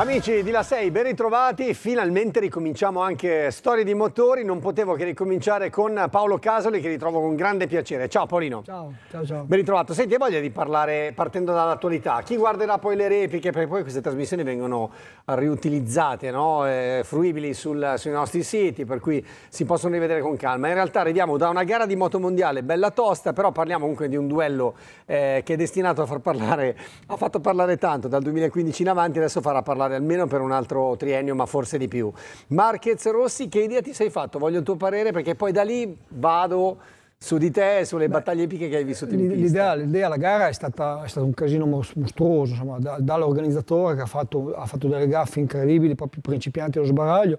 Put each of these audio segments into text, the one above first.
Amici di La 6, ben ritrovati. Finalmente ricominciamo anche Storie di motori. Non potevo che ricominciare con Paolo Casoli, che ritrovo con grande piacere. Ciao Paolino. Ciao, ciao, ciao. Ben ritrovato. Senti, hai voglia di parlare partendo dall'attualità? Chi guarderà poi le repliche? Perché poi queste trasmissioni vengono riutilizzate, no? eh, fruibili sul, sui nostri siti, per cui si possono rivedere con calma. In realtà arriviamo da una gara di moto mondiale bella tosta, però parliamo comunque di un duello eh, che è destinato a far parlare, ha fatto parlare tanto dal 2015 in avanti, adesso farà parlare almeno per un altro triennio, ma forse di più. Marquez Rossi, che idea ti sei fatto? Voglio il tuo parere perché poi da lì vado su di te e sulle Beh, battaglie epiche che hai vissuto in pista. L'idea, alla gara è, stata, è, stato un casino mostruoso, insomma, da, dall'organizzatore che ha fatto, ha fatto, delle gaffe incredibili, proprio principianti allo sbaraglio,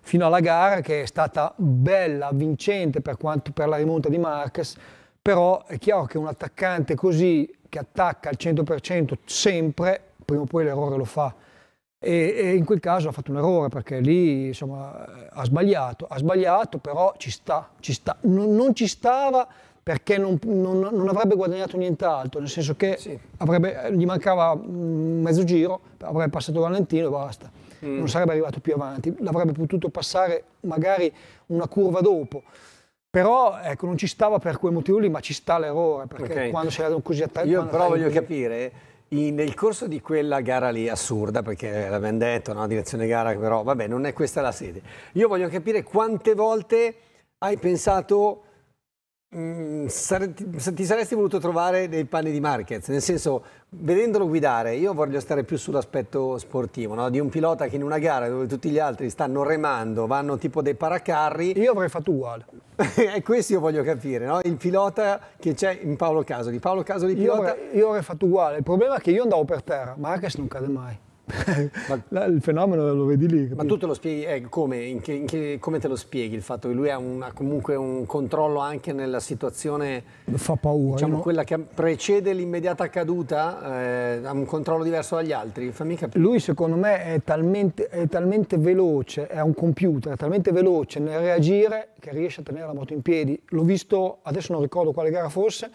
fino alla gara che è stata bella, vincente per, quanto, per la rimonta di Marquez, però è chiaro che un attaccante così, che attacca al 100% sempre, prima o poi l'errore lo fa. E, e, in quel caso ha fatto un errore perché lì insomma, ha sbagliato, ha sbagliato però ci sta, ci sta. Non, non ci stava perché non, non, non, avrebbe guadagnato nient'altro, nel senso che sì. avrebbe, gli mancava mezzo giro, avrebbe passato Valentino e basta, mm. non sarebbe arrivato più avanti, l'avrebbe potuto passare magari una curva dopo. Però ecco, non ci stava per quel motivo lì, ma ci sta l'errore, perché okay. quando sei così attaccato... Io però voglio così... capire, nel corso di quella gara lì assurda, perché l'abbiamo detto, no? direzione gara, però vabbè, non è questa la sede. Io voglio capire quante volte hai pensato Mm, ti, ti saresti voluto trovare nei panni di Marquez, nel senso, vedendolo guidare, io voglio stare più sull'aspetto sportivo, no? di un pilota che in una gara dove tutti gli altri stanno remando, vanno tipo dei paracarri. Io avrei fatto uguale. e questo io voglio capire, no? il pilota che c'è in Paolo Casoli, Paolo Casoli pilota... Io avrei, io avrei fatto uguale, il problema è che io andavo per terra, Marquez non cade mai. Ma, il fenomeno lo vedi lì. Capito? Ma tu te lo spieghi, eh, come, che, che, come, te lo spieghi il fatto che lui ha una, comunque un controllo anche nella situazione... Fa paura. Diciamo no? quella che precede l'immediata caduta, eh, ha un controllo diverso dagli altri, fammi capire. Lui secondo me è talmente, è talmente veloce, è un computer, è talmente veloce nel reagire che riesce a tenere la moto in piedi. L'ho visto, adesso non ricordo quale gara fosse,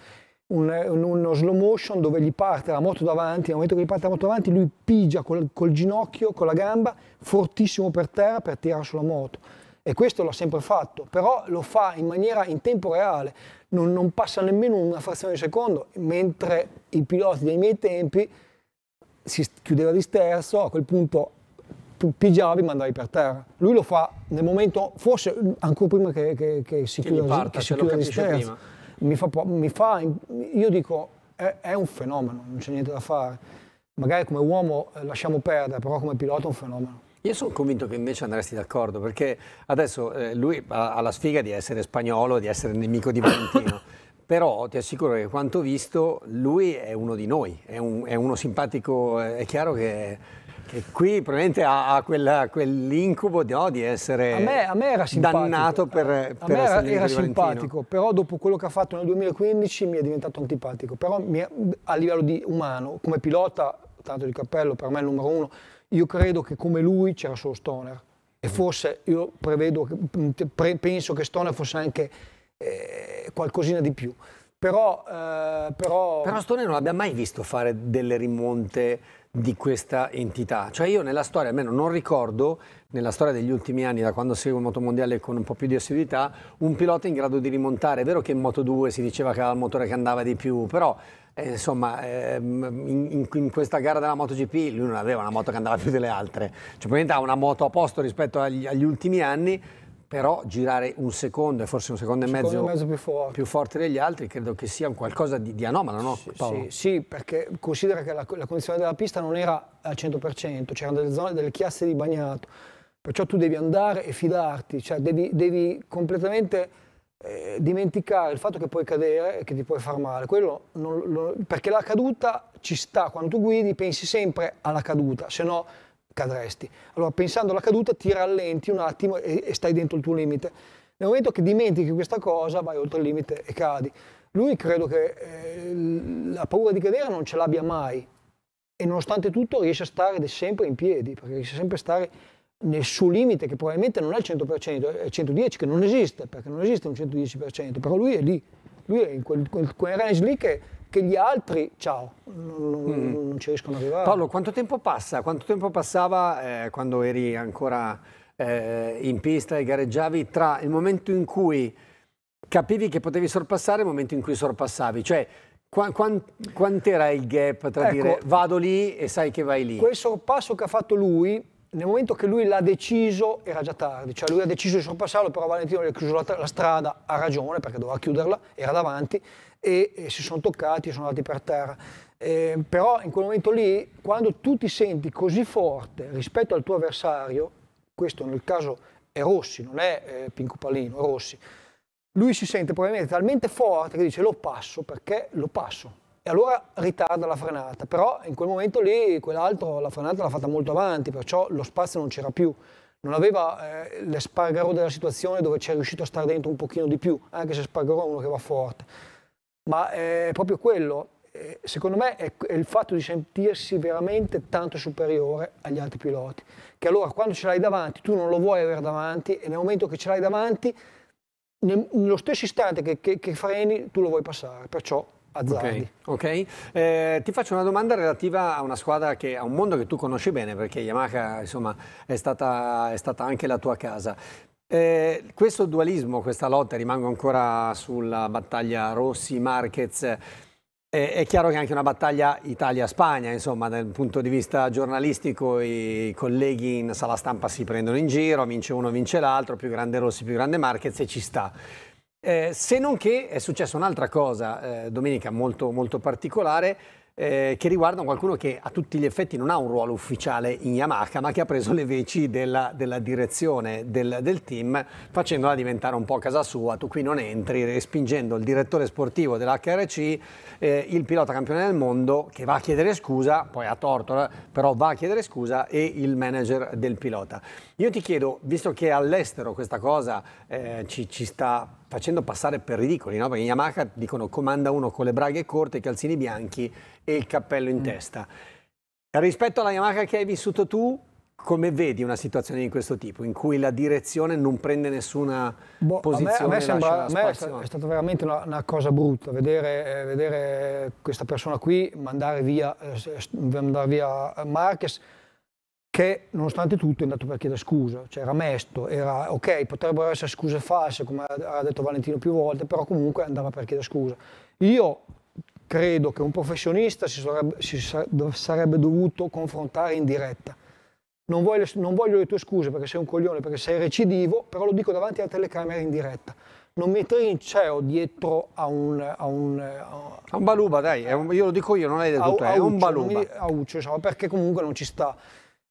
un, uno slow motion dove gli parte la moto davanti, nel momento che gli parte la moto davanti lui pigia col, col ginocchio, con la gamba, fortissimo per terra per tirare sulla moto. E questo l'ha sempre fatto, però lo fa in maniera in tempo reale, non, non passa nemmeno una frazione di secondo, mentre i piloti dei miei tempi si chiudeva di sterzo, a quel punto pigiavi e mandavi per terra. Lui lo fa nel momento, forse mm, ancora prima che, che, che si chiuda, parta, che si chiuda di sterzo. Prima mi fa, mi fa io dico, è, è, un fenomeno, non c'è niente da fare. Magari come uomo eh, lasciamo perdere, però come pilota è un fenomeno. Io sono convinto che invece andresti d'accordo, perché adesso eh, lui ha, ha la sfiga di essere spagnolo, di essere nemico di Valentino. però ti assicuro che quanto visto lui è uno di noi, è, un, è uno simpatico, eh, è chiaro che che qui probabilmente ha, ha quella, quell'incubo di, no, di essere a me, a me era dannato per, per a me era, era simpatico, però dopo quello che ha fatto nel 2015 mi è diventato antipatico, però è, a livello di umano, come pilota, tanto di cappello, per me è il numero uno, io credo che come lui c'era solo Stoner e mm. forse io prevedo, penso che Stoner fosse anche eh, qualcosina di più. Però, eh, però... però Stoner non l'abbiamo mai visto fare delle rimonte di questa entità. Cioè io nella storia, almeno non ricordo, nella storia degli ultimi anni, da quando seguo il motomondiale con un po' più di assiduità, un pilota in grado di rimontare. È vero che in Moto 2 si diceva che era il motore che andava di più, però eh, insomma ehm, in, in, questa gara della MotoGP lui non aveva una moto che andava più delle altre. Cioè probabilmente ha una moto a posto rispetto agli, agli ultimi anni, però girare un secondo e forse un secondo e mezzo, secondo mezzo più, forte. più, forte. degli altri credo che sia un qualcosa di, di anomalo, no sì, sì, sì, perché considera che la, la, condizione della pista non era al 100%, c'erano delle zone, delle chiasse di bagnato, perciò tu devi andare e fidarti, cioè devi, devi completamente eh, dimenticare il fatto che puoi cadere e che ti puoi far male, non, lo, perché la caduta ci sta, quando tu guidi pensi sempre alla caduta, se no cadresti. Allora pensando alla caduta ti rallenti un attimo e, e stai dentro il tuo limite. Nel momento che dimentichi questa cosa vai oltre il limite e cadi. Lui credo che eh, la paura di cadere non ce l'abbia mai e nonostante tutto riesce a stare sempre in piedi, perché riesce sempre a stare nel suo limite che probabilmente non è il 100%, è il 110% che non esiste, perché non esiste un 110%, però lui è lì, lui è in quel, quel range lì che che gli altri, ciao, non, mm. non ci riescono a arrivare. Paolo, quanto tempo passa? Quanto tempo passava eh, quando eri ancora eh, in pista e gareggiavi tra il momento in cui capivi che potevi sorpassare e il momento in cui sorpassavi? Cioè, quant'era il gap tra ecco, dire vado lì e sai che vai lì? Quel sorpasso che ha fatto lui, nel momento che lui l'ha deciso era già tardi, cioè lui ha deciso di sorpassarlo, però Valentino gli ha chiuso la, la strada, ha ragione perché doveva chiuderla, era davanti e, e si sono toccati, e sono andati per terra. Eh, però in quel momento lì, quando tu ti senti così forte rispetto al tuo avversario, questo nel caso è Rossi, non è eh, Pinco Pallino, è Rossi, lui si sente probabilmente talmente forte che dice lo passo perché lo passo. E allora ritarda la frenata, però in quel momento lì quell'altro la frenata l'ha fatta molto avanti, perciò lo spazio non c'era più. Non aveva eh, l'espargaro della situazione dove c'è riuscito a stare dentro un pochino di più, anche se Spargaro è uno che va forte ma eh, è proprio quello, eh, secondo me è, il fatto di sentirsi veramente tanto superiore agli altri piloti, che allora quando ce l'hai davanti tu non lo vuoi avere davanti e nel momento che ce l'hai davanti, nello stesso istante che, che, che freni tu lo vuoi passare, perciò azzardi. Ok, okay. Eh, ti faccio una domanda relativa a una squadra che a un mondo che tu conosci bene perché Yamaha insomma è stata, è stata anche la tua casa. Eh, questo dualismo, questa lotta, rimango ancora sulla battaglia Rossi-Marquez, eh, è chiaro che è anche una battaglia Italia-Spagna, insomma, dal punto di vista giornalistico i colleghi in sala stampa si prendono in giro, vince uno, vince l'altro, più grande Rossi, più grande Marquez e ci sta. Eh, se non che è successa un'altra cosa, eh, domenica, molto, molto particolare, eh, che riguardano qualcuno che a tutti gli effetti non ha un ruolo ufficiale in Yamaha, ma che ha preso le veci della, della direzione del, del, team, facendola diventare un po' casa sua, tu qui non entri, respingendo il direttore sportivo dell'HRC, eh, il pilota campione del mondo che va a chiedere scusa, poi ha torto, eh, però va a chiedere scusa, e il manager del pilota. Io ti chiedo, visto che all'estero questa cosa eh, ci, ci sta facendo passare per ridicoli, no? perché in Yamaha dicono comanda uno con le braghe corte, i calzini bianchi e il cappello in mm. testa. Rispetto alla Yamaha che hai vissuto tu, come vedi una situazione di questo tipo, in cui la direzione non prende nessuna boh, posizione? A me, a me sembra, a me è, stata veramente una, una cosa brutta vedere, eh, vedere, questa persona qui mandare via, eh, mandare via Marquez che nonostante tutto è andato per chiedere scusa, cioè era mesto, era ok, potrebbero essere scuse false come ha detto Valentino più volte, però comunque andava per chiedere scusa. Io credo che un professionista si sarebbe, si sarebbe dovuto confrontare in diretta. Non voglio, non voglio, le tue scuse perché sei un coglione, perché sei recidivo, però lo dico davanti alla telecamera in diretta. Non mettere in ceo dietro a un... A un, a, un baluba, dai, un, io lo dico io, non è del tutto, a, è a un baluba. a Uccio, insomma, perché comunque non ci sta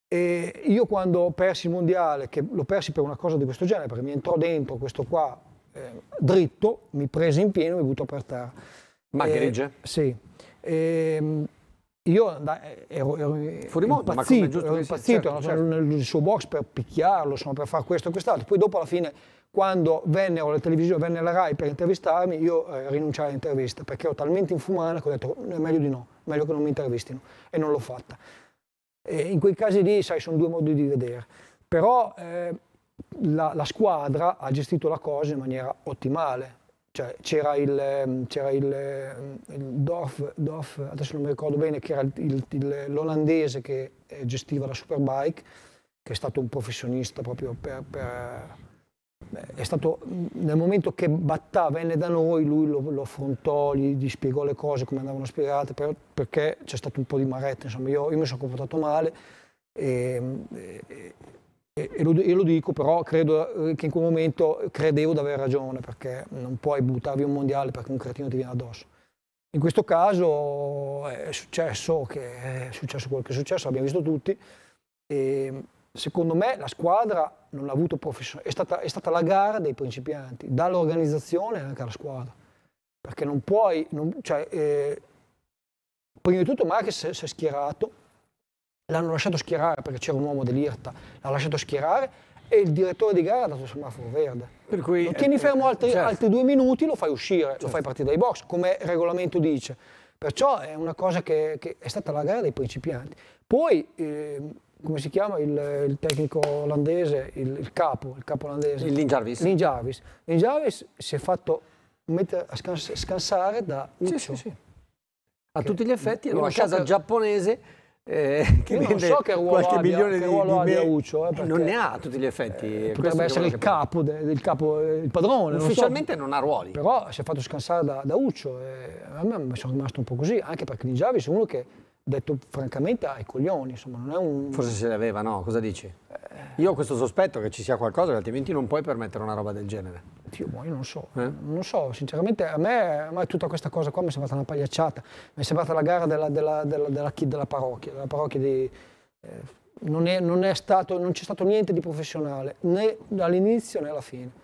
e io quando persi il mondiale, che lo persi per una cosa di questo genere, perché mi entrò dentro questo qua eh, dritto, mi prese in pieno e mi buttò per terra. Ma eh, grigia? Sì. E, ehm, io andai, eh, ero, ero, Fuori mondo, impazzito, ero impazzito, ero certo. Cioè, certo. nel suo box per picchiarlo, insomma, per fare questo e quest'altro. Poi dopo alla fine, quando vennero le televisioni, venne la RAI per intervistarmi, io eh, rinunciai all'intervista perché ero talmente infumana che ho detto è meglio di no, meglio che non mi intervistino e non l'ho fatta. E in quei casi lì, sai, sono due modi di vedere. Però eh, la, la, squadra ha gestito la cosa in maniera ottimale. Cioè, c'era il, ehm, c'era il, ehm, il Dorf, Dorf, adesso non mi ricordo bene, che era il, l'olandese che eh, gestiva la Superbike, che è stato un professionista proprio per, per è stato nel momento che Battà venne da noi, lui lo, lo affrontò, gli, gli, spiegò le cose come andavano spiegate, per, perché c'è stato un po' di maretta, insomma io, io mi sono comportato male e, e, e, lo, e, lo, dico, però credo eh, che in quel momento credevo di aver ragione, perché non puoi buttarvi un mondiale perché un cretino ti viene addosso. In questo caso eh, è successo, che è successo quello che è successo, l'abbiamo visto tutti. E, secondo me la squadra non ha avuto professionalità, è stata, è stata la gara dei principianti, dall'organizzazione anche alla squadra, perché non puoi, non, cioè, eh, prima di tutto Marquez si è schierato, l'hanno lasciato schierare perché c'era un uomo dell'IRTA, l'ha lasciato schierare e il direttore di gara ha dato il semaforo verde. Per cui, lo tieni eh, fermo eh, altri, certo. altri, due minuti, lo fai uscire, certo. lo fai partire dai box, come il regolamento dice. Perciò è una cosa che, che è stata la gara dei principianti. Poi... Eh, come si chiama il, il tecnico olandese, il, il, capo, il capo olandese? Il Jarvis. Lin Jarvis. Lin Jarvis si è fatto mettere, a scans scansare da Uccio. Sì, sì, sì. A tutti gli effetti era una casa che... giapponese eh, che non so che ruolo qualche abbia, milione che ruolo di, di Uccio, eh, non ne ha a tutti gli effetti. Eh, potrebbe essere il capo, de, il capo, eh, il padrone. Ufficialmente non, so, non, ha ruoli. Però si è fatto scansare da, da Uccio. Eh, a me sono rimasto un po' così, anche perché Lin Jarvis è uno che detto francamente ai coglioni, insomma, non è un... Forse se l'aveva, no? Cosa dici? Eh... Io ho questo sospetto che ci sia qualcosa, altrimenti non puoi permettere una roba del genere. Dio, io non so, eh? non so, sinceramente a me, a me, tutta questa cosa qua mi è sembrata una pagliacciata, mi è sembrata la gara della, della, della, della, della parrocchia, della parrocchia di... Eh, non, è, stato, c'è stato niente di professionale, né dall'inizio né alla fine.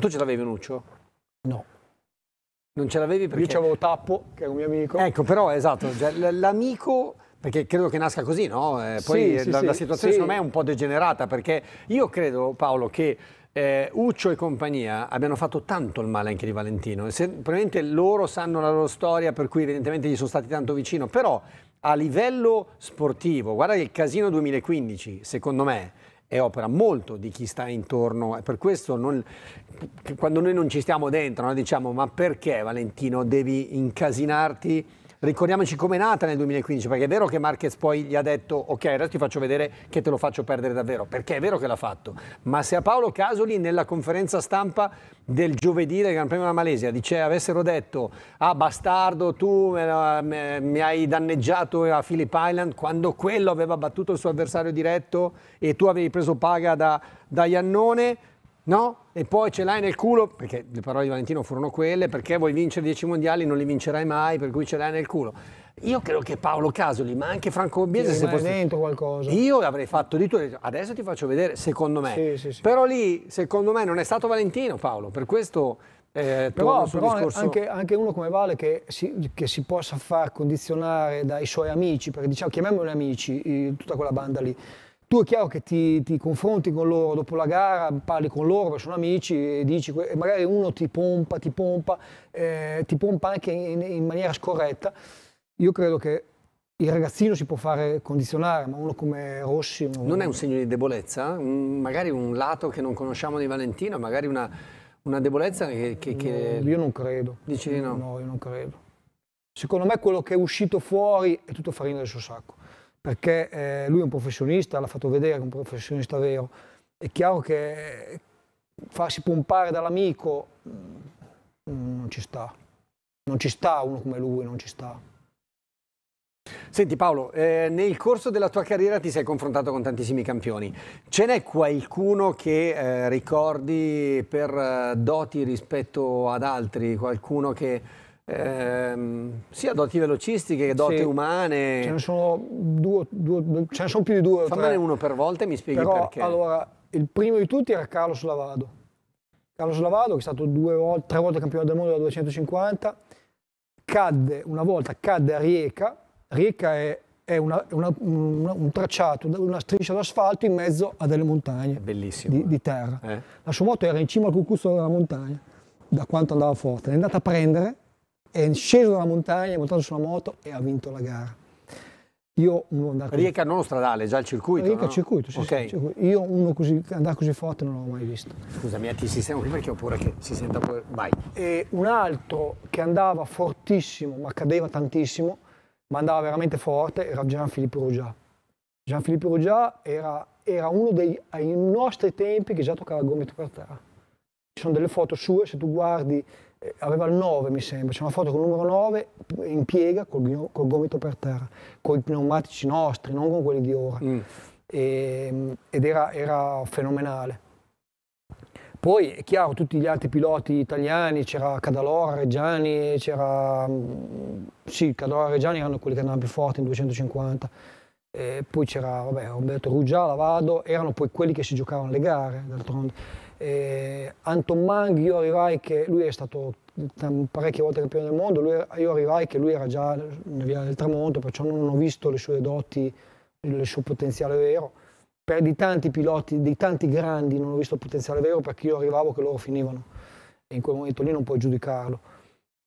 Ma tu ce l'avevi un uccio? No. Non ce l'avevi perché... Io c'avevo Tappo, che è un mio amico. Ecco, però, esatto, cioè, l'amico perché credo che nasca così, no? Eh, poi eh, sì, la, sì, la, situazione sì. secondo me è un po' degenerata perché io credo, Paolo, che eh, Uccio e compagnia abbiano fatto tanto il male anche di Valentino. Se, probabilmente loro sanno la loro storia, per cui evidentemente gli sono stati tanto vicino, però a livello sportivo, guarda che il casino 2015, secondo me, è opera molto di chi sta intorno per questo non, quando noi non ci stiamo dentro noi diciamo ma perché Valentino devi incasinarti ricordiamoci come è nata nel 2015, perché è vero che Marquez poi gli ha detto ok, adesso ti faccio vedere che te lo faccio perdere davvero, perché è vero che l'ha fatto, ma se a Paolo Casoli nella conferenza stampa del giovedì del Gran Premio della Malesia dice, avessero detto ah bastardo tu me, me, mi hai danneggiato a Philip Island quando quello aveva battuto il suo avversario diretto e tu avevi preso paga da, da Iannone, No? E poi ce l'hai nel culo, perché le parole di Valentino furono quelle, perché vuoi vincere 10 mondiali, non li vincerai mai, per cui ce l'hai nel culo. Io credo che Paolo Casoli, ma anche Franco Biese, se fosse dentro qualcosa. Io avrei fatto di tutto, adesso ti faccio vedere, secondo me. Sì, sì, sì. Però lì, secondo me, non è stato Valentino Paolo, per questo eh, però, però discorso... anche, anche, uno come Vale che si, che si, possa far condizionare dai suoi amici, perché diciamo, chiamiamoli amici, tutta quella banda lì, tu è chiaro che ti, ti, confronti con loro dopo la gara, parli con loro sono amici e dici, e magari uno ti pompa, ti pompa, eh, ti pompa anche in, in, maniera scorretta. Io credo che il ragazzino si può fare condizionare, ma uno come Rossi... Uno non è un segno di debolezza? Un, mm, magari un lato che non conosciamo di Valentino, magari una, una debolezza che, che, che... io non credo. Dici di no? No, io non credo. Secondo me quello che è uscito fuori è tutto farina del suo sacco perché eh, lui è un professionista, l'ha fatto vedere che è un professionista vero. È chiaro che eh, farsi pompare dall'amico mm, mm, non ci sta. Non ci sta uno come lui, non ci sta. Senti Paolo, eh, nel corso della tua carriera ti sei confrontato con tantissimi campioni. Ce n'è qualcuno che eh, ricordi per eh, doti rispetto ad altri? Qualcuno che Ehm, sia doti velocistiche che doti sì. umane. Ce ne sono due, due, ce ne sono più di due. Fammene uno per volta e mi spieghi Però, perché. Allora, il primo di tutti era Carlos Lavado. Carlos Lavado, che è stato volte, tre volte campione del mondo da 250, cadde una volta, cadde a Rieca. Rieca è, è una, una, una, un tracciato, una striscia d'asfalto in mezzo a delle montagne di, di, eh. terra. Eh? La sua moto era in cima al cucuzzo della montagna, da quanto andava forte. L'è andata a prendere è sceso dalla montagna, è montato sulla moto e ha vinto la gara. Io uno andato Rieca non stradale, già il circuito. Rieca no? circuito, sì, okay. sì, circuito. Io uno così, andare così forte non l'ho mai visto. Scusami, eh, ti sistemo qui perché ho paura che si senta pure. Vai. E un altro che andava fortissimo, ma cadeva tantissimo, ma andava veramente forte, era Gianfilippo Ruggià. Gianfilippo Ruggià era, era, uno dei ai nostri tempi che già toccava il gomito per terra. Ci sono delle foto sue, se tu guardi eh, aveva il 9 mi sembra, c'è una foto con il numero 9 in piega col, col gomito per terra, con i pneumatici nostri, non con quelli di ora. Mm. E, ehm, ed era, era, fenomenale. Poi è chiaro, tutti gli altri piloti italiani, c'era Cadalora, Reggiani, c'era... Mm, sì, Cadalora e Reggiani erano quelli che andavano più forti in 250. E eh, poi c'era vabbè, Roberto Ruggia, Lavado, erano poi quelli che si giocavano le gare, d'altronde. Eh, Anton Mang, io arrivai che lui è stato parecchie volte campione del mondo, lui, io arrivai che lui era già nel via del tramonto, perciò non ho visto le sue doti, il suo potenziale vero. Per di tanti piloti, di tanti grandi, non ho visto il potenziale vero perché io arrivavo che loro finivano. E in quel momento lì non puoi giudicarlo.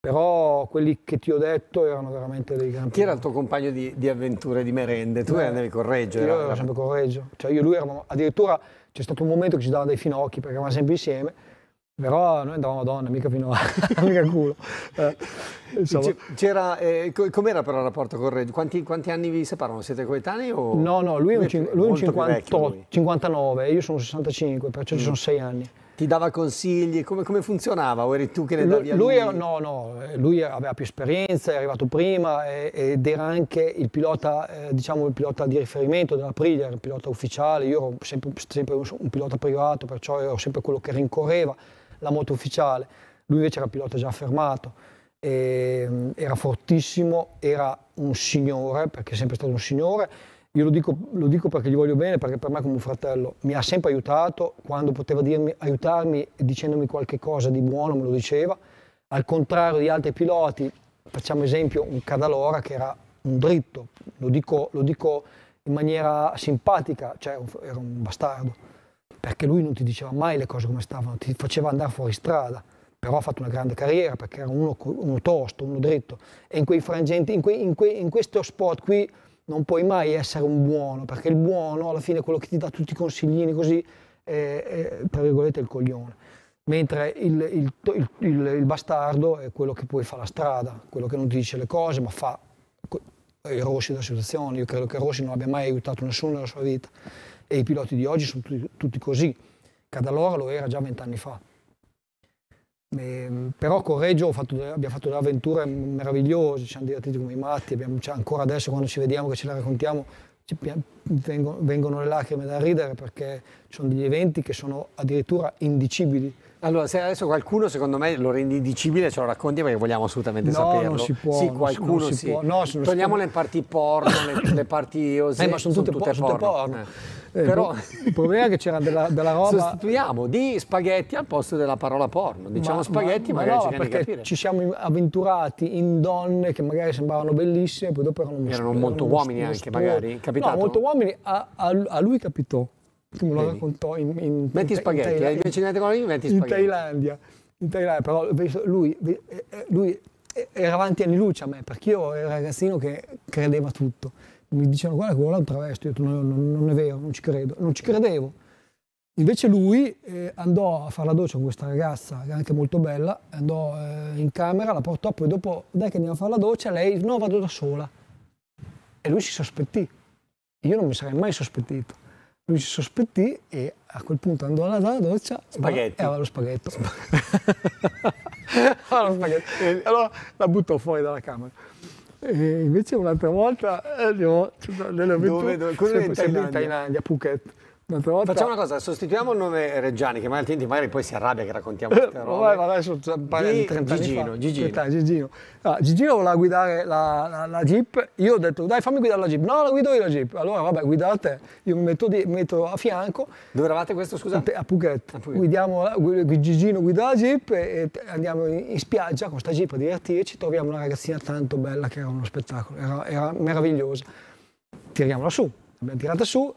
Però quelli che ti ho detto erano veramente dei grandi. Chi era il tuo compagno di, di avventure, di merende? Tu Beh, andavi con Reggio? Io ero sempre correggio. Cioè io e lui eravamo, addirittura c'è stato un momento che ci dava dei finocchi perché eravamo sempre insieme. Però noi andavamo a donna, mica fino a mica culo. Eh, C'era, eh, com'era però il rapporto con Reggio? Quanti, quanti, anni vi separano? Siete coetanei o... No, no, lui è un, lui è un 58, 59 io sono 65, perciò mm. ci sono 6 anni ti dava consigli, come, come, funzionava o eri tu che ne davi a lui? No, no, lui aveva più esperienza, è arrivato prima ed era anche il pilota, eh, diciamo il pilota di riferimento dell'Aprilia, il pilota ufficiale, io ero sempre, sempre un pilota privato, perciò ero sempre quello che rincorreva la moto ufficiale, lui invece era pilota già fermato, e, era fortissimo, era un signore, perché è sempre stato un signore, io lo dico, lo dico, perché gli voglio bene, perché per me è come un fratello. Mi ha sempre aiutato, quando poteva dirmi, aiutarmi dicendomi qualche cosa di buono me lo diceva. Al contrario di altri piloti, facciamo esempio un Cadalora che era un dritto, lo dico, lo dico in maniera simpatica, cioè era un bastardo, perché lui non ti diceva mai le cose come stavano, ti faceva andare fuori strada però ha fatto una grande carriera perché era uno, uno tosto, uno dritto. E in quei frangenti, in, quei, in, quei, in questo spot qui non puoi mai essere un buono, perché il buono alla fine è quello che ti dà tutti i consiglini così, è, tra virgolette, il coglione. Mentre il, il, il, il, bastardo è quello che poi fa la strada, quello che non ti dice le cose, ma fa i eh, rossi della situazione. Io credo che Rossi non abbia mai aiutato nessuno nella sua vita. E i piloti di oggi sono tutti, tutti così. Cadalora lo era già vent'anni fa. E, ehm, però con Reggio fatto, abbiamo fatto delle avventure meravigliose, ci siamo divertiti come i matti, abbiamo, cioè, ancora adesso quando ci vediamo che ce la raccontiamo ci, vengono, vengono le lacrime da ridere perché sono degli eventi che sono addirittura indicibili allora, se adesso qualcuno, secondo me, lo rende indicibile, ce lo racconti perché vogliamo assolutamente no, saperlo. Non si può. Sì, qualcuno si, si può. No, si Togliamo si le parti porno, le, le parti osè, eh, ma sono, sono tutte, tutte, porno. porno. Eh. eh però... Boh, il problema è che c'era della, della, roba. Sostituiamo di spaghetti al posto della parola porno. Diciamo ma, spaghetti, ma, magari ma no, ci perché capire. ci siamo avventurati in donne che magari sembravano bellissime, poi dopo erano Erano molto uomini anche, magari. Capitato? No, molto uomini. a, a lui capitò cumulava con to in, in, metti in, spaghetti, in, in, in, in Thailandia. In Thailandia, però lui, eh, eh, lui eh, era avanti anni luce a me, perché io ero il ragazzino che credeva tutto. Mi dicevano, guarda, che vuole un travesto, io detto, no, non, è vero, non ci credo, non ci credevo. Invece lui eh, andò a fare la doccia con questa ragazza, che è anche molto bella, andò eh, in camera, la portò, poi dopo, dai che andiamo a fare la doccia, lei, no, vado da sola. E lui si sospettì. Io non mi sarei mai sospettito. Lui si sospettì e a quel punto andò alla doccia spaghetti. e aveva lo spaghetto. aveva lo spaghetto. Allora la buttò fuori dalla camera. E invece un'altra volta eh, ho, delle avventure dove, dove, sempre, in, Thailandia? in Thailandia, Phuket Volta... Facciamo una cosa, sostituiamo il nome Reggiani, che magari, altrimenti magari poi si arrabbia che raccontiamo queste robe. Vabbè, adesso, parliamo Di, 30 Gigino, fa, Gigino. 30, Gigino. Allora, ah, Gigino voleva guidare la, la, la, Jeep, io ho detto dai fammi guidare la Jeep, no la guido io la Jeep, allora vabbè guidala te, io mi metto, di, metto a fianco. Dove eravate questo scusate? A Phuket, Guidiamo, Gigino guida la Jeep e, e andiamo in, in, spiaggia con sta Jeep a divertirci, troviamo una ragazzina tanto bella che era uno spettacolo, era, era meravigliosa. Tiriamola su, l'abbiamo tirata su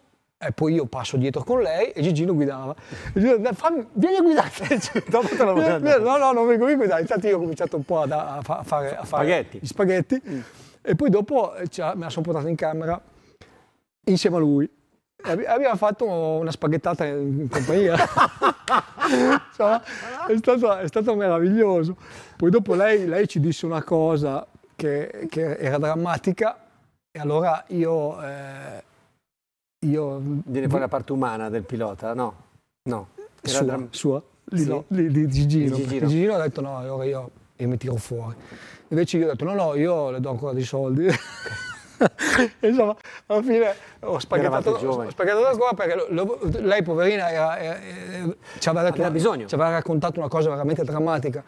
e poi io passo dietro con lei e Gigino guidava. E Gigino, fammi, vieni a guidare. Dopo te la No, no, non vengo qui a guidare. Intanto io ho cominciato un po' a, da, a, fa, a fare, a fare spaghetti. gli spaghetti. Mm. E poi dopo cioè, me la sono portata in camera insieme a lui. E Abbiamo fatto una spaghettata in compagnia. cioè, è, stato, è, stato, meraviglioso. Poi dopo lei, lei ci disse una cosa che, che, era drammatica e allora io... Eh, io... Viene poi la parte umana del pilota, no? No. Era sua, dram- sua. Lì, sì. no, lì, di Gigino. Di Gigino. Gigino ha detto no, allora io e mi tiro fuori. Invece io ho detto no, no, io le do ancora dei soldi. insomma, alla fine ho spagato ho spagato la scuola perché lo, lo, lei, poverina, era, era, era, ci aveva, detto, una, ci aveva raccontato una cosa veramente drammatica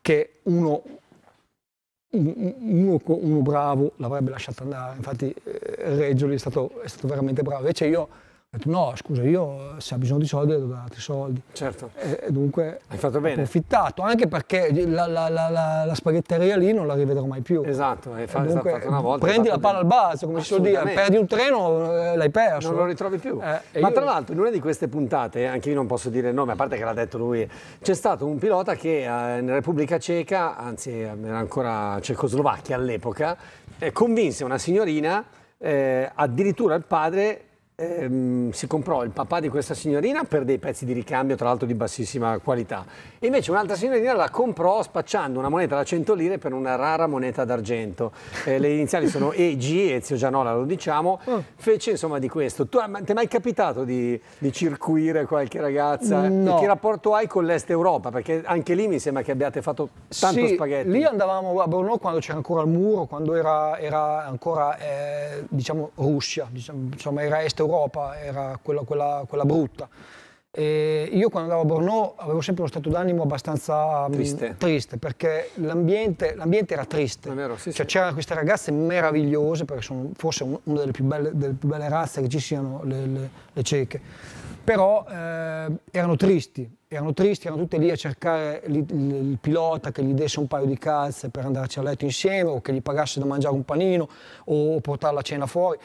che uno uno, uno bravo l'avrebbe lasciato andare, infatti eh, Reggio è stato, è stato veramente bravo, invece io ho detto no, scusa, io se ha bisogno di soldi devo dare altri soldi. Certo. E, e dunque Hai fatto bene. ho approfittato, anche perché la, la, la, la, spaghetteria lì non la rivedrò mai più. Esatto, hai fatto, dunque, fatto una volta. Prendi la palla al balzo, come si suol dire, perdi un treno, eh, l'hai perso. Non lo ritrovi più. Eh, ma io... tra l'altro in una di queste puntate, anche io non posso dire il nome, a parte che l'ha detto lui, c'è stato un pilota che eh, in Repubblica Ceca, anzi era ancora Cecoslovacchia all'epoca, eh, convinse una signorina, eh, addirittura il padre ehm, si comprò il papà di questa signorina per dei pezzi di ricambio, tra l'altro di bassissima qualità. E invece un'altra signorina la comprò spacciando una moneta da 100 lire per una rara moneta d'argento. Eh, le iniziali sono EG, Ezio Gianola lo diciamo. Oh. Fece insomma di questo. Tu, ma, ti è mai capitato di, di circuire qualche ragazza? No. E che rapporto hai con l'Est Europa? Perché anche lì mi sembra che abbiate fatto tanto sì, spaghetti. Lì andavamo a Brno quando c'era ancora il muro, quando era, era ancora eh, diciamo Russia, diciamo, insomma era Est Europa d'Europa, era quella, quella, quella brutta. E io quando andavo a Borno avevo sempre uno stato d'animo abbastanza mm, triste, mh, triste perché l'ambiente, era triste. sì, cioè, sì. C'erano queste ragazze meravigliose, perché sono forse una delle più belle, delle più belle razze che ci siano, le, le, le cieche. Però eh, erano tristi, erano tristi, erano tutte lì a cercare il, il, il, pilota che gli desse un paio di calze per andarci a letto insieme o che gli pagasse da mangiare un panino o portare la cena fuori.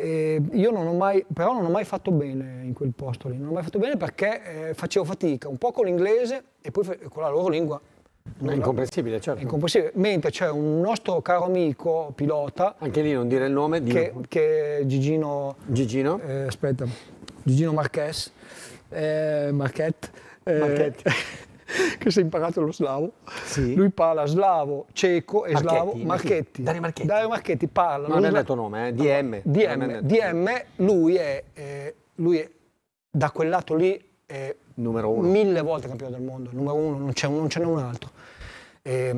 E ehm, io non ho mai, però non ho mai fatto bene in quel posto lì, non ho mai fatto bene perché eh, facevo fatica, un po' con l'inglese e poi con la loro lingua. È incomprensibile, certo. È incomprensibile. Mentre c'è un nostro caro amico pilota. Anche lì non dire il nome. Di... Che, che Gigino. Gigino? Eh, aspetta, Gigino Marques. Eh, Marquette. Eh, Marquette. che si è imparato lo slavo. Sì. Lui parla slavo, ceco e slavo Marchetti. Dario Marchetti. Dario Marchetti parla. non è detto nome, eh? DM. DM, DM, DM lui, è, eh, lui è da quel lato lì è numero uno. mille volte campione del mondo, numero uno, non, c'è, non ce n'è un altro. Eh,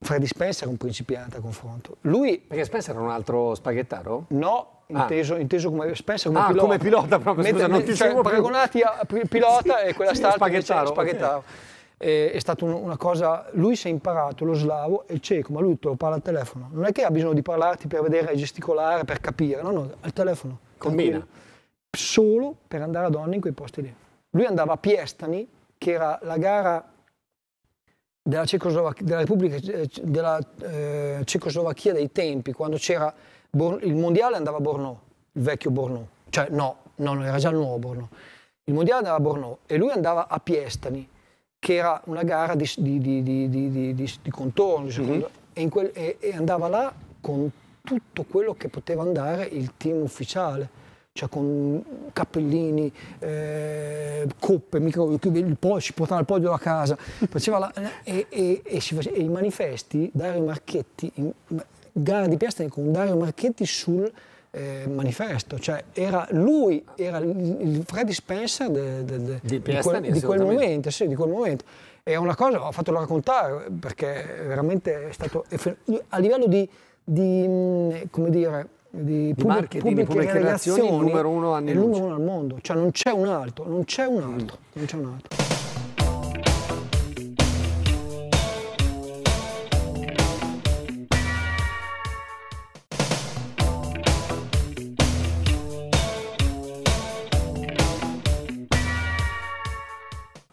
Freddy Spencer è un principiante a confronto. Lui, Perché Spencer era un altro spaghettaro? No, inteso, ah. inteso come Spencer come ah, pilota. come pilota proprio, scusa, non ti cioè, paragonati più. a pilota sì, e quella sì, star spaghettaro. spaghettaro. Okay. Eh, è stata un, una cosa, lui si è imparato lo slavo e il cieco, ma lui te lo parla al telefono. Non è che ha bisogno di parlarti per vedere, gesticolare, per capire, no, no, al telefono. Combina. Solo per andare a donne in quei posti lì. Lui andava a Piestani, che era la gara della, della Repubblica eh, della eh, Cecoslovacchia dei tempi, quando c'era il mondiale andava a Borno, il vecchio Borno, cioè no, no, era già il nuovo Borno. Il mondiale andava a Borno e lui andava a Piestani, che era una gara di, di, di, di contorno, mm-hmm. e, quel, e, e andava là con tutto quello che poteva andare il team ufficiale cioè con cappellini, eh, coppe, micro, il po- si portava il podio a casa, la, e, e, e, si face, e i manifesti da Marchetti in, gara di piastre con Dario Marchetti sul eh, manifesto, cioè era lui, era il Freddy Spencer de, de, de, di, Piastani, quel, di, quel momento, sì, di quel momento. È una cosa, ho fatto raccontare perché veramente è stato a livello di, di come dire, di, di pubbliche, pubbliche relazioni, relazioni numero uno, numero uno al mondo, cioè non c'è un altro, non c'è un altro, non c'è un altro.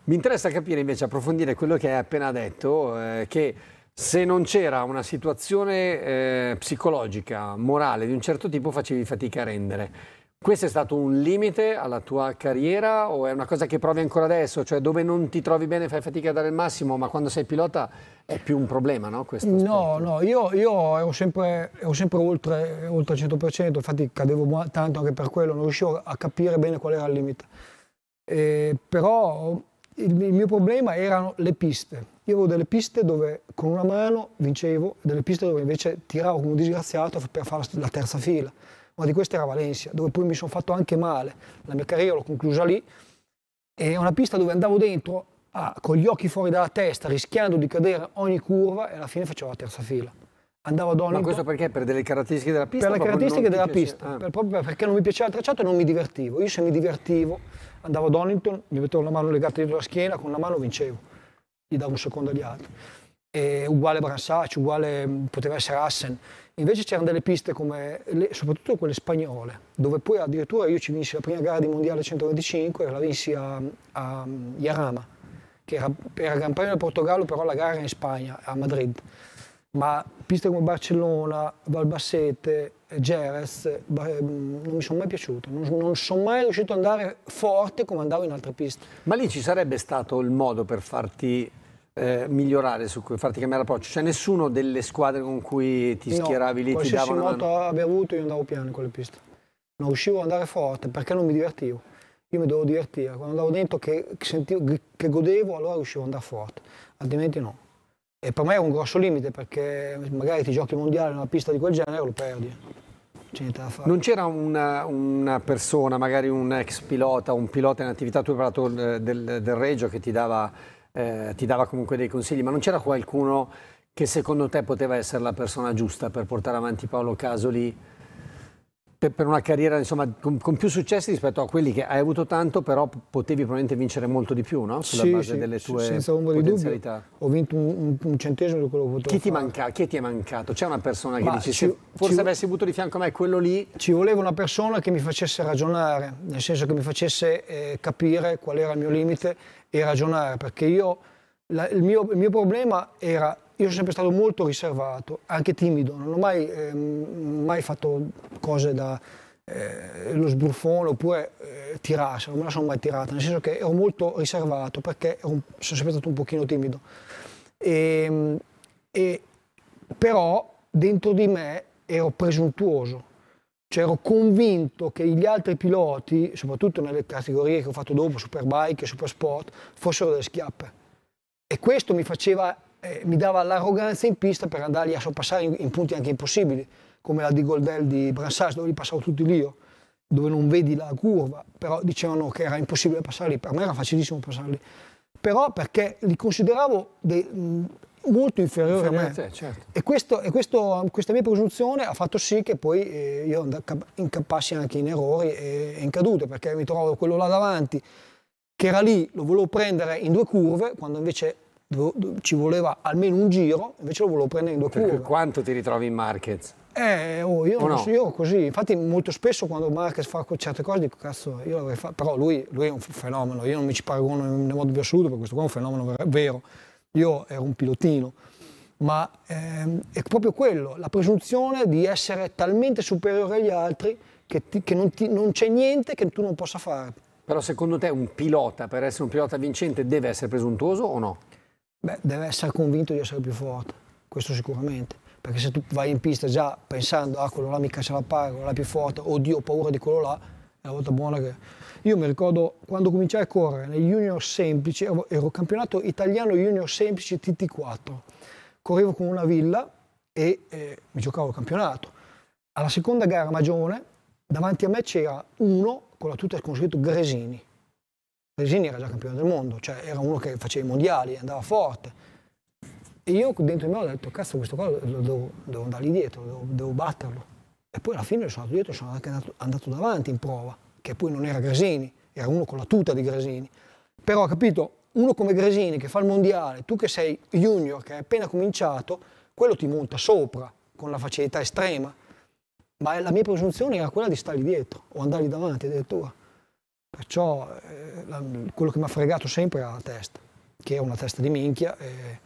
Mi interessa capire invece, approfondire quello che hai appena detto, eh, che se non c'era una situazione eh, psicologica, morale di un certo tipo, facevi fatica a rendere. Questo è stato un limite alla tua carriera o è una cosa che provi ancora adesso? Cioè dove non ti trovi bene fai fatica a dare il massimo, ma quando sei pilota è più un problema, no? Questo no, sport. no, io, io, ero sempre, ero sempre oltre, oltre, il 100%, infatti cadevo tanto anche per quello, non riuscivo a capire bene qual era il limite. Eh, però il, mio problema erano le piste. Io avevo delle piste dove con una mano vincevo, delle piste dove invece tiravo come un disgraziato per fare la terza fila. Una di queste era Valencia, dove poi mi sono fatto anche male. La mia carriera l'ho conclusa lì. È una pista dove andavo dentro Ah, con gli occhi fuori dalla testa, rischiando di cadere ogni curva e alla fine facevo la terza fila. Andavo a Olimpo. Ma questo perché? Per delle caratteristiche della pista? Per le caratteristiche della piace... pista, ah. per, proprio perché non mi piaceva il tracciato e non mi divertivo. Io se mi divertivo andavo ad Donington, mi mettevo la mano legata dietro la schiena, con una mano vincevo, gli davo un secondo agli altri. E uguale Bransacci, uguale mm, poteva essere Assen. Invece c'erano delle piste come, le, soprattutto quelle spagnole, dove poi addirittura io ci vinsi la prima gara di mondiale 125 la vinsi a, a Yarama, mm, che era, era Gran Premio del Portogallo, però la gara era in Spagna, a Madrid ma piste come Barcellona, Valbassete, Jerez, eh, non mi sono mai piaciuto, non, non sono mai riuscito ad andare forte come andavo in altre piste. Ma lì ci sarebbe stato il modo per farti eh, migliorare, su cui farti cambiare approccio? Cioè nessuno delle squadre con cui ti schieravi lì? Ti davano moto una... abbia avuto io andavo piano in quelle piste, non riuscivo ad andare forte perché non mi divertivo. Io mi dovevo divertire, quando andavo dentro che, sentivo, che godevo allora riuscivo ad andare forte, altrimenti no. E per me è un grosso limite perché magari ti giochi mondiale in una pista di quel genere e lo perdi. Non c'era una, una, persona, magari un ex pilota, un pilota in attività, tu hai parlato eh, del, del Reggio che ti dava, eh, ti dava comunque dei consigli, ma non c'era qualcuno che secondo te poteva essere la persona giusta per portare avanti Paolo Casoli? per, per una carriera insomma, con, con, più successi rispetto a quelli che hai avuto tanto, però potevi probabilmente vincere molto di più, no? Sulla sì, base sì, delle tue senza ombra di dubbio. Ho vinto un, un, centesimo di quello che potevo chi ti, manca, chi ti è mancato? C'è una persona Ma che dice, ci, forse ci, avessi avuto di fianco a me quello lì... Ci voleva una persona che mi facesse ragionare, nel senso che mi facesse eh, capire qual era il mio limite e ragionare, perché io... La, il, mio, il mio problema era io sono sempre stato molto riservato, anche timido, non ho mai, eh, mai fatto cose da eh, lo sbruffone oppure eh, tirarsi, non me la sono mai tirata, nel senso che ero molto riservato perché un, sono sempre stato un pochino timido. E, ehm, e, però dentro di me ero presuntuoso, cioè ero convinto che gli altri piloti, soprattutto nelle categorie che ho fatto dopo, Superbike e Supersport, fossero delle schiappe. E questo mi faceva eh, mi dava l'arroganza in pista per andarli a sorpassare in, in punti anche impossibili, come la di Goldel di Brassage, dove li passavo tutti l'io, oh, dove non vedi la curva, però dicevano che era impossibile passarli, per me era facilissimo passarli, però perché li consideravo dei, molto inferiori a me. certo. E, questo, e questo, questa mia presunzione ha fatto sì che poi eh, io incappassi anche in errori e, e in cadute, perché mi trovavo quello là davanti, che era lì, lo volevo prendere in due curve, quando invece ci voleva almeno un giro, invece lo volevo prendere in due curve. Quanto ti ritrovi in Marquez? Eh, oh, io, no? io, così, infatti molto spesso quando Marquez fa certe cose dico cazzo, io l'avrei fatto, però lui, lui, è un fenomeno, io non mi ci paragono in modo più assoluto per questo qua è un fenomeno vero, io ero un pilotino, ma ehm, è proprio quello, la presunzione di essere talmente superiore agli altri che, ti, che non, ti, non c'è niente che tu non possa fare. Però secondo te un pilota, per essere un pilota vincente, deve essere presuntuoso o no? Beh, deve essere convinto di essere più forte, questo sicuramente. Perché se tu vai in pista già pensando, ah, quello là mica ce la paga, quello là è più forte, oddio, ho paura di quello là, è una volta buona che... Io mi ricordo quando cominciai a correre nel junior semplice, ero, ero campionato italiano junior semplice TT4. Correvo con una villa e eh, mi giocavo il campionato. Alla seconda gara Magione, davanti a me c'era uno con la tuta con scritto Gresini. Resini era già campione del mondo, cioè era uno che faceva i mondiali, andava forte. E io dentro di me ho detto, cazzo, questo qua lo devo, andare lì dietro, devo, devo, batterlo. E poi alla fine sono andato dietro, sono anche andato, andato, davanti in prova, che poi non era Gresini, era uno con la tuta di Gresini. Però, capito, uno come Gresini che fa il mondiale, tu che sei junior, che hai appena cominciato, quello ti monta sopra con la facilità estrema. Ma la mia presunzione era quella di stargli dietro o andargli davanti addirittura. Perciò eh, la, quello che mi ha fregato sempre era la testa, che è una testa di minchia e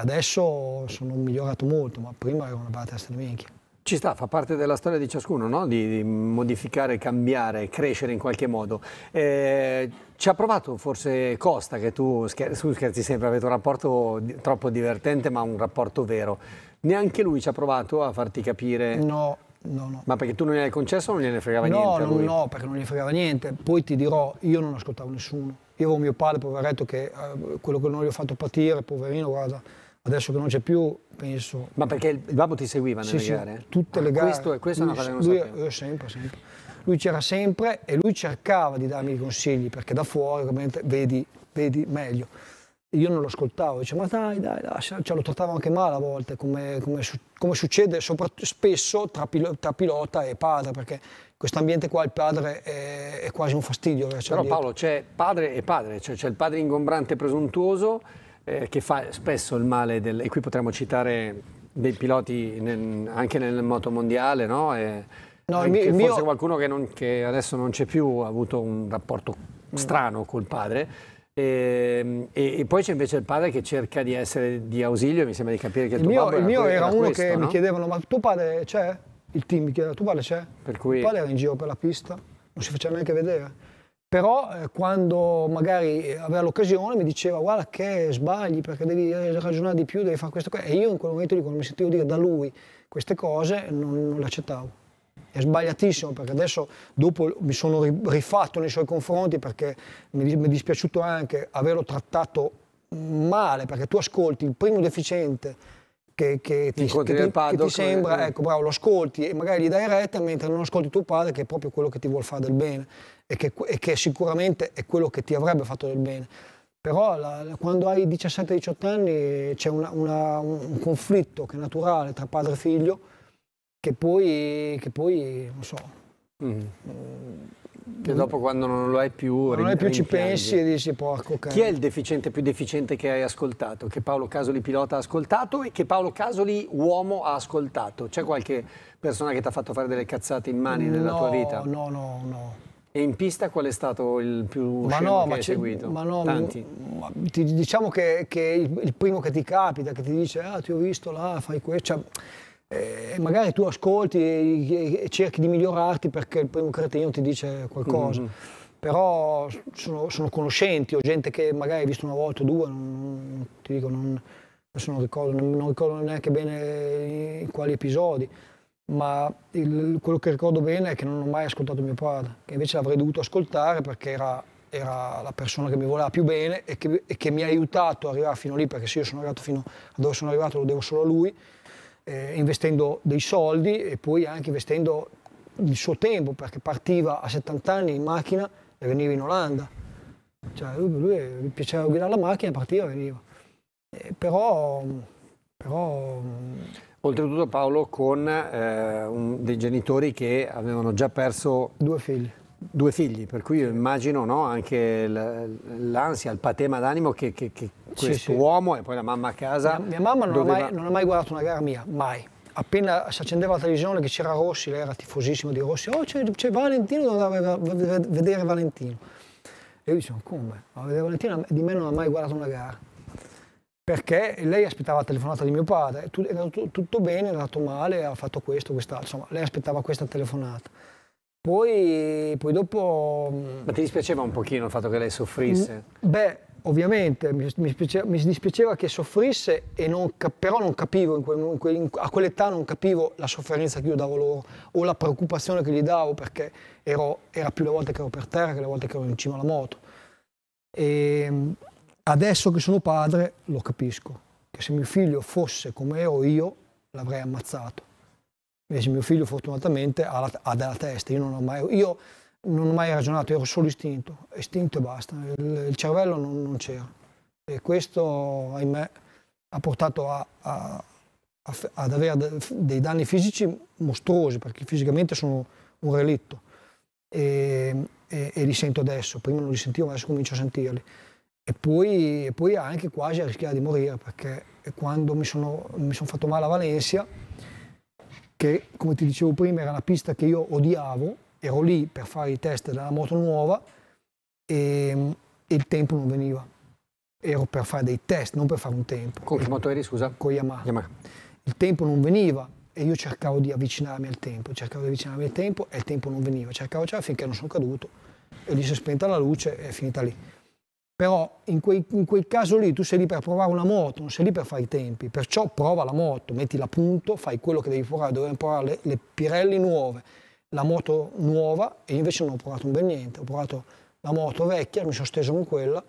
adesso sono migliorato molto, ma prima era una bella testa di minchia. Ci sta, fa parte della storia di ciascuno, no? di, di, modificare, cambiare, crescere in qualche modo. Eh, ci ha provato forse Costa, che tu scher scherzi sempre, avete un rapporto troppo divertente ma un rapporto vero. Neanche lui ci ha provato a farti capire... No, No, no. Ma perché tu non gli hai concesso o non gliene fregava no, niente? No, no, perché non gli fregava niente. Poi ti dirò, io non ascoltavo nessuno. Io avevo mio padre, poveretto, che eh, quello che non gli ho fatto patire, poverino, guarda, adesso che non c'è più, penso... Ma perché il, il babbo ti seguiva nelle sì, gare? Sì, tutte ah, le gare. Questo, questo lui, è una cosa che non sapevo. Lui, sempre, sempre. Lui c'era sempre e lui cercava di darmi consigli, perché da fuori ovviamente vedi, vedi meglio io non lo ascoltavo, dicevo ma dai dai, dai. Cioè, lo trattavo anche male a volte, come, come, come succede spesso tra, pilo, tra, pilota e padre, perché in questo ambiente qua il padre è, è, quasi un fastidio. Cioè, Però dietro. Paolo c'è padre e padre, cioè c'è il padre ingombrante e presuntuoso eh, che fa spesso il male, del, e qui potremmo citare dei piloti nel, anche nel moto mondiale, no? E, no il mio, forse qualcuno che, non, che adesso non c'è più ha avuto un rapporto strano col padre Ehm, e, e, poi c'è invece il padre che cerca di essere di ausilio, mi sembra di capire che il tuo mio, era Il mio era, uno questo, che no? mi chiedevano, ma tuo padre c'è? Il team mi chiedeva, tuo padre c'è? Per cui... Il padre era in giro per la pista, non si faceva neanche vedere. Però eh, quando magari eh, aveva l'occasione mi diceva, guarda che sbagli perché devi eh, ragionare di più, devi fare queste cose. E io in quel momento lì, quando mi sentivo dire da lui queste cose, non, non le accettavo è sbagliatissimo perché adesso dopo mi sono rifatto nei suoi confronti perché mi, è dispiaciuto anche averlo trattato male perché tu ascolti il primo deficiente che, che, ti, che, ti, che ti, sembra, eh, ecco bravo, lo ascolti e magari gli dai retta mentre non ascolti tuo padre che è proprio quello che ti vuole fare del bene e che, e sicuramente è quello che ti avrebbe fatto del bene. Però la, la, quando hai 17-18 anni c'è una, una, un conflitto che è naturale tra padre e figlio che poi, che poi non so... Mm. mm. Che dopo quando non lo hai più... Non hai più ci pensi e dici porco cane. Chi è il deficiente più deficiente che hai ascoltato? Che Paolo Casoli pilota ha ascoltato e che Paolo Casoli uomo ha ascoltato? C'è qualche persona che ti ha fatto fare delle cazzate in mani no, nella tua vita? No, no, no. E in pista qual è stato il più ma no, ma hai seguito? Ma no, Tanti. Ma, ti, diciamo che, che il, il, primo che ti capita, che ti dice ah ti ho visto là, fai questo... Cioè, eh, magari tu ascolti e, e, cerchi di migliorarti perché il primo cretino ti dice qualcosa. Mm -hmm. Però sono, sono, conoscenti o gente che magari hai visto una volta o due, non, ti dico, non, non ricordo, non, non ricordo neanche bene in quali episodi ma il, quello che ricordo bene è che non ho mai ascoltato mio padre, che invece l'avrei dovuto ascoltare perché era, era, la persona che mi voleva più bene e che, e che mi ha aiutato ad arrivare fino lì, perché se io sono arrivato fino a dove sono arrivato lo devo solo a lui eh, investendo dei soldi e poi anche investendo il suo tempo, perché partiva a 70 anni in macchina e veniva in Olanda. Cioè, lui, lui piaceva guidare la macchina, partiva e veniva. Eh, però, però mm, Oltretutto Paolo con eh, un, dei genitori che avevano già perso due figli due figli, per cui immagino no, anche l'ansia, il patema d'animo che, che, che questo sì, sì. uomo e poi la mamma a casa... Mia, mia mamma non, doveva... ha mai, non, ha mai, guardato una gara mia, mai. Appena si accendeva la televisione che c'era Rossi, lei era tifosissima di Rossi, oh c'è, Valentino, doveva vedere Valentino. E io dicevo, come? Ma vedere Valentino di me non ha mai guardato una gara. Perché lei aspettava la telefonata di mio padre, è andato tutto bene, è andato male, ha fatto questo, quest'altro, insomma, lei aspettava questa telefonata poi, poi, dopo... Mm, Ma ti dispiaceva un pochino il fatto che lei soffrisse? Mm, beh, ovviamente, mi, mi, dispiaceva, mi dispiaceva, che soffrisse, non, però non capivo, in quel, in quel, a quell'età non capivo la sofferenza che io davo loro o la preoccupazione che gli davo perché ero, era più le volte che ero per terra che le volte che ero in cima alla moto. E ehm, adesso che sono padre lo capisco, che se mio figlio fosse come ero io l'avrei ammazzato Invece mio figlio fortunatamente ha, la, ha della testa, io non ho mai, io non ho mai ragionato, ero solo istinto, istinto e basta, il, il cervello non, non, c'era. E questo, ahimè, ha portato a, a, a, ad avere dei danni fisici mostruosi, perché fisicamente sono un relitto. E, e, e, li sento adesso, prima non li sentivo, adesso comincio a sentirli. E poi, e poi anche quasi a rischiare di morire, perché quando mi sono, mi sono fatto male a Valencia, che come ti dicevo prima era la pista che io odiavo, ero lì per fare i test della moto nuova e, e il tempo non veniva. Ero per fare dei test, non per fare un tempo. Con che moto eri, scusa? Con Yamaha. Yamaha. Il tempo non veniva e io cercavo di avvicinarmi al tempo, cercavo di avvicinarmi al tempo e il tempo non veniva, cercavo già finché non sono caduto e lì si è spenta la luce e è finita lì però in, quei, in quel, caso lì tu sei lì per provare una moto, non sei lì per fare i tempi, perciò prova la moto, mettila a punto, fai quello che devi provare, dovevi provare le, le, Pirelli nuove, la moto nuova e invece non ho provato un bel niente, ho provato la moto vecchia, mi sono steso con quella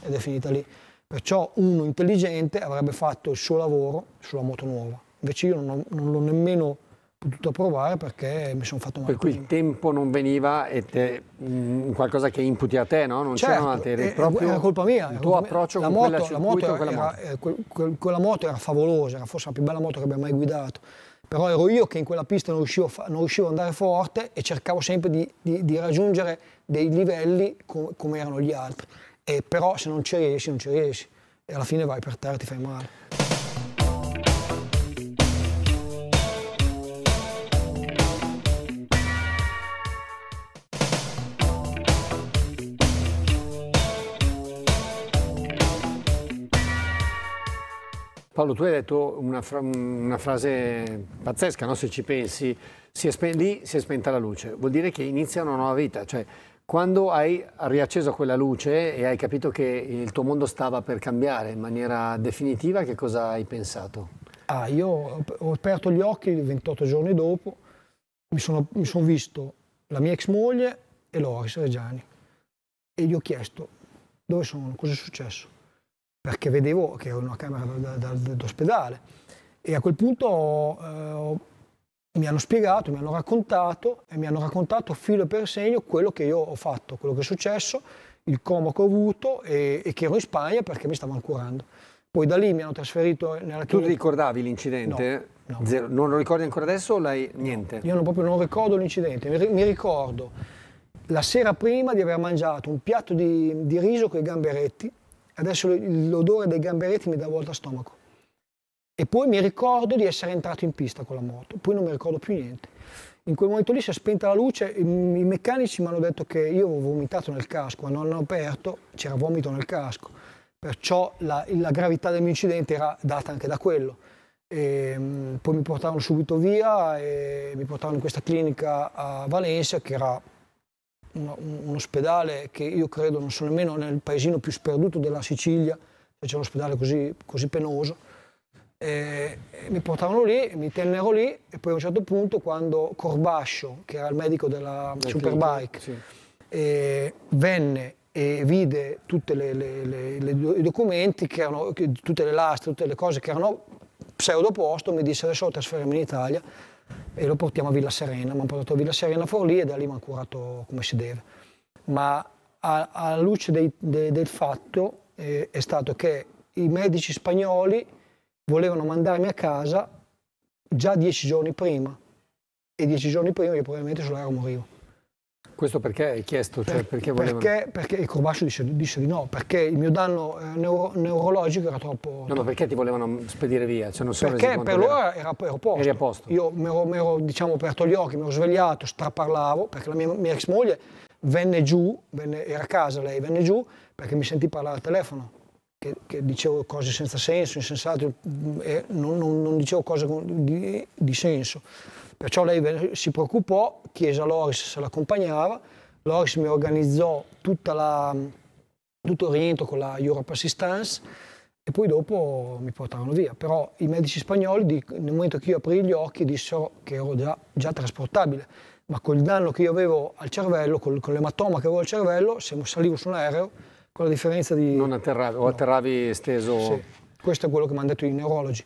ed è finita lì. Perciò uno intelligente avrebbe fatto il suo lavoro sulla moto nuova, invece io non, ho, non l'ho nemmeno potuto provare perché mi sono fatto male. Per cui il tempo non veniva e te, mh, mm, qualcosa che imputi a te, no? Non certo, c'erano altri. Era, proprio era colpa mia. Il tuo approccio la con moto, quella circuito, moto era, eh, quella moto. Era, quel, quella moto era favolosa, era forse la più bella moto che abbia mai guidato. Però ero io che in quella pista non riuscivo, non riuscivo ad andare forte e cercavo sempre di, di, di raggiungere dei livelli com, come erano gli altri. E però se non ci riesci, non ci riesci. E alla fine vai per terra e ti fai male. Paolo, tu hai detto una, fra una frase pazzesca, no? se ci pensi, si lì si è spenta la luce, vuol dire che inizia una nuova vita, cioè quando hai riacceso quella luce e hai capito che il tuo mondo stava per cambiare in maniera definitiva, che cosa hai pensato? Ah, io ho aperto gli occhi 28 giorni dopo, mi sono, mi sono visto la mia ex moglie e Loris Reggiani e gli ho chiesto dove sono, cosa è successo perché vedevo che ero in una camera d'ospedale e a quel punto eh, mi hanno spiegato, mi hanno raccontato e mi hanno raccontato filo per segno quello che io ho fatto, quello che è successo, il coma che ho avuto e, e che ero in Spagna perché mi stavano curando. Poi da lì mi hanno trasferito nella clinica. Tu ricordavi l'incidente? No, no. Non lo ricordi ancora adesso o l'hai niente? Io non, proprio non ricordo l'incidente, mi, mi, ricordo la sera prima di aver mangiato un piatto di, di riso con i gamberetti Adesso l'odore dei gamberetti mi dà volta a stomaco. E poi mi ricordo di essere entrato in pista con la moto, poi non mi ricordo più niente. In quel momento lì si è spenta la luce, i meccanici mi hanno detto che io avevo vomitato nel casco, quando hanno aperto c'era vomito nel casco, perciò la, la gravità del mio incidente era data anche da quello. E, ehm, poi mi portarono subito via e mi portarono in questa clinica a Valencia che era un, un, ospedale che io credo non so nemmeno nel paesino più sperduto della Sicilia, cioè c'è un ospedale così, così penoso. E, e mi portavano lì, mi tennero lì e poi a un certo punto quando Corbascio, che era il medico della Del Superbike, sì. e, venne e vide tutti i documenti, che erano, che, tutte le lastre, tutte le cose che erano pseudo posto, mi disse adesso trasferirmi in Italia e lo portiamo a Villa Serena. Mi hanno portato a Villa Serena Forlì e da lì mi hanno curato come si deve. Ma alla luce dei, de, del fatto eh, è stato che i medici spagnoli volevano mandarmi a casa già dieci giorni prima e dieci giorni prima io probabilmente sull'aereo morivo. Questo perché hai chiesto? Cioè perché, perché, perché, il Corbaccio dice, dice, di no, perché il mio danno eh, neuro, neurologico era troppo... No, ma perché ti volevano spedire via? Cioè perché per loro era, era, ero posto. Eri a posto. Io mi ero, ero diciamo, aperto gli occhi, mi ero svegliato, straparlavo, perché la mia, mia ex moglie venne giù, venne, era a casa lei, venne giù perché mi sentì parlare al telefono. Che, che dicevo cose senza senso, insensate, non, non, non, dicevo cose di, di senso. Perciò lei si preoccupò, chiese a Loris se l'accompagnava, Loris mi organizzò la, tutto il rientro con la Europe Assistance e poi dopo mi portarono via. Però i medici spagnoli, nel momento che io aprì gli occhi, dissero che ero già, già trasportabile, ma col danno che io avevo al cervello, col, con l'ematoma che avevo al cervello, se salivo su un aereo, con la differenza di... Non atterravi, no. o atterravi steso... Sì. Questo è quello che mi hanno detto i neurologi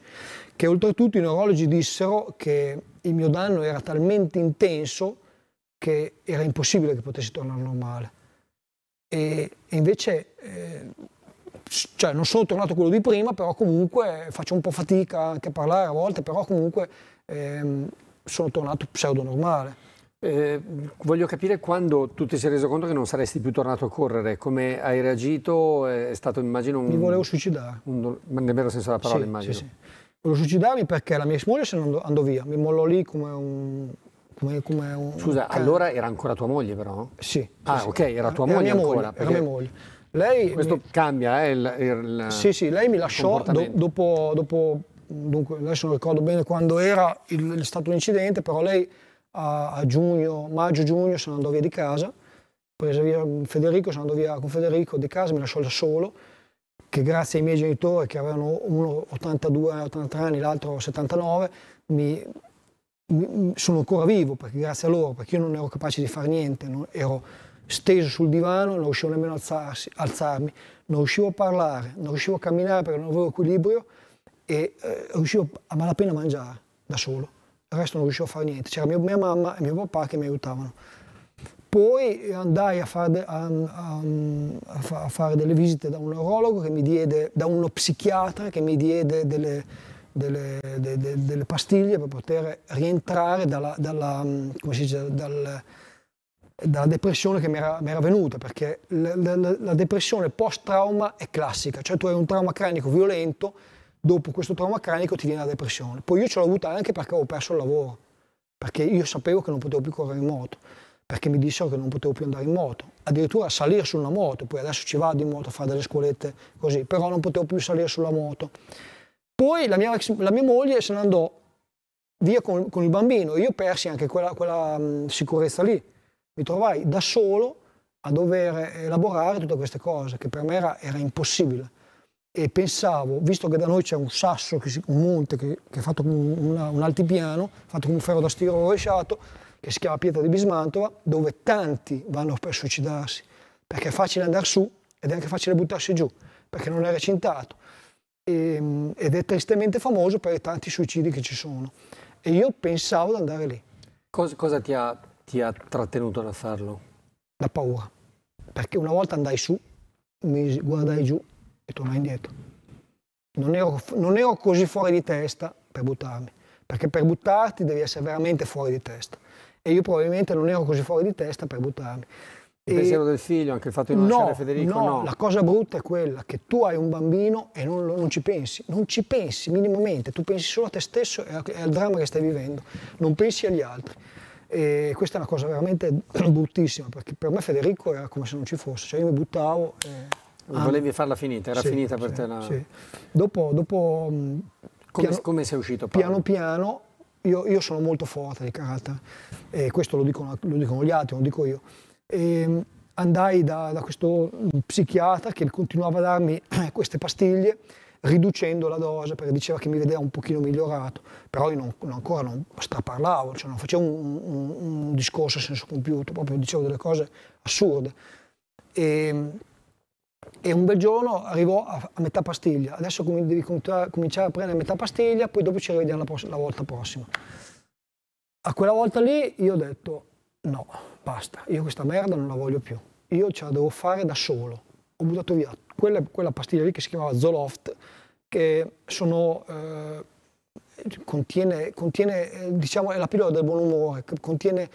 che oltretutto i neurologi dissero che il mio danno era talmente intenso che era impossibile che potessi tornare normale. E, e invece, eh, cioè non sono tornato quello di prima, però comunque faccio un po' fatica anche a parlare a volte, però comunque ehm, sono tornato pseudo normale. Eh, voglio capire quando tu ti sei reso conto che non saresti più tornato a correre, come hai reagito? È stato immagino un... Mi volevo suicidare. Un, nel vero senso della parola sì, immagino. Sì, sì volevo suicidarmi perché la mia ex moglie se ne andò, andò via, mi mollò lì come un, come, come un, Scusa, can... allora era ancora tua moglie, però? Sì. Ah, sì. ok, era tua moglie era ancora. Moglie, Era mia moglie. Lei Questo mi... cambia, eh, il, il, Sì, sì, lei mi lasciò do, dopo, dopo, dunque, adesso non ricordo bene quando era il, è stato l'incidente, però lei a, a giugno, maggio-giugno se ne andò via di casa, prese via Federico, se ne andò via con Federico di casa, mi lasciò da solo che grazie ai miei genitori che avevano uno 82, 83 anni, l'altro 79, mi, mi, sono ancora vivo perché grazie a loro, perché io non ero capace di fare niente, non, ero steso sul divano, non riuscivo nemmeno a alzarsi, alzarmi, non riuscivo a parlare, non riuscivo a camminare perché non avevo equilibrio e eh, riuscivo a malapena a mangiare da solo, il resto non riuscivo a fare niente, c'era mia, mia mamma e mio papà che mi aiutavano. Poi andai a, far de, a, a, a fare delle visite da un neurologo, diede, da uno psichiatra che mi diede delle, delle, de, de, delle pastiglie per poter rientrare dalla, dalla, dice, dal, dalla depressione che mi era, mi era venuta, perché la, la, la depressione post-trauma è classica, cioè tu hai un trauma cranico violento, dopo questo trauma cranico ti viene la depressione. Poi io ce l'ho avuta anche perché avevo perso il lavoro, perché io sapevo che non potevo più correre in moto perché mi dissero che non potevo più andare in moto, addirittura salire su una moto, poi adesso ci vado in moto a fare delle scolette così, però non potevo più salire sulla moto. Poi la mia, la mia moglie se ne andò via con, con, il bambino, e io persi anche quella, quella mh, sicurezza lì, mi trovai da solo a dover elaborare tutte queste cose, che per me era, era impossibile. E pensavo, visto che da noi c'è un sasso, un monte che, che è fatto come un, un altipiano, fatto come un ferro da stiro rovesciato, che si chiama Pietra di Bismantova, dove tanti vanno per suicidarsi, perché è facile andare su ed è anche facile buttarsi giù, perché non è recintato e, ehm, ed è tristemente famoso per i tanti suicidi che ci sono. E io pensavo di andare lì. Cosa, cosa ti, ha, ti ha trattenuto da farlo? La paura, perché una volta andai su, mi guardai giù e tornai indietro. Non ero, non ero, così fuori di testa per buttarmi, perché per buttarti devi essere veramente fuori di testa e io probabilmente non ero così fuori di testa per buttarmi. Il e pensiero del figlio, anche il fatto di non lasciare Federico, no, no. La cosa brutta è quella che tu hai un bambino e non, non, ci pensi, non ci pensi minimamente, tu pensi solo a te stesso e al dramma che stai vivendo, non pensi agli altri. E questa è una cosa veramente bruttissima, perché per me Federico era come se non ci fosse, cioè io mi buttavo... E... Ah. Volevi farla finita, era sì, finita per sì, te la... Sì. Dopo... dopo mm, come, piano, come sei uscito? Paolo? Piano piano io, io, sono molto forte di carattere, e questo lo dicono, lo dicono gli altri, non lo dico io. E ehm, andai da, da, questo psichiatra che continuava a darmi queste pastiglie riducendo la dose perché diceva che mi vedeva un pochino migliorato, però io non, non ancora non straparlavo, cioè non facevo un, un, un discorso a senso compiuto, proprio dicevo delle cose assurde. E, ehm, e un bel giorno arrivò a, a metà pastiglia, adesso com- devi cominciare a prendere metà pastiglia, poi dopo ci rivediamo la, la volta prossima. A quella volta lì io ho detto no, basta, io questa merda non la voglio più, io ce la devo fare da solo. Ho buttato via quella, quella pastiglia lì che si chiamava Zoloft, che sono, eh, contiene, contiene eh, diciamo, è la pillola del buon umore, contiene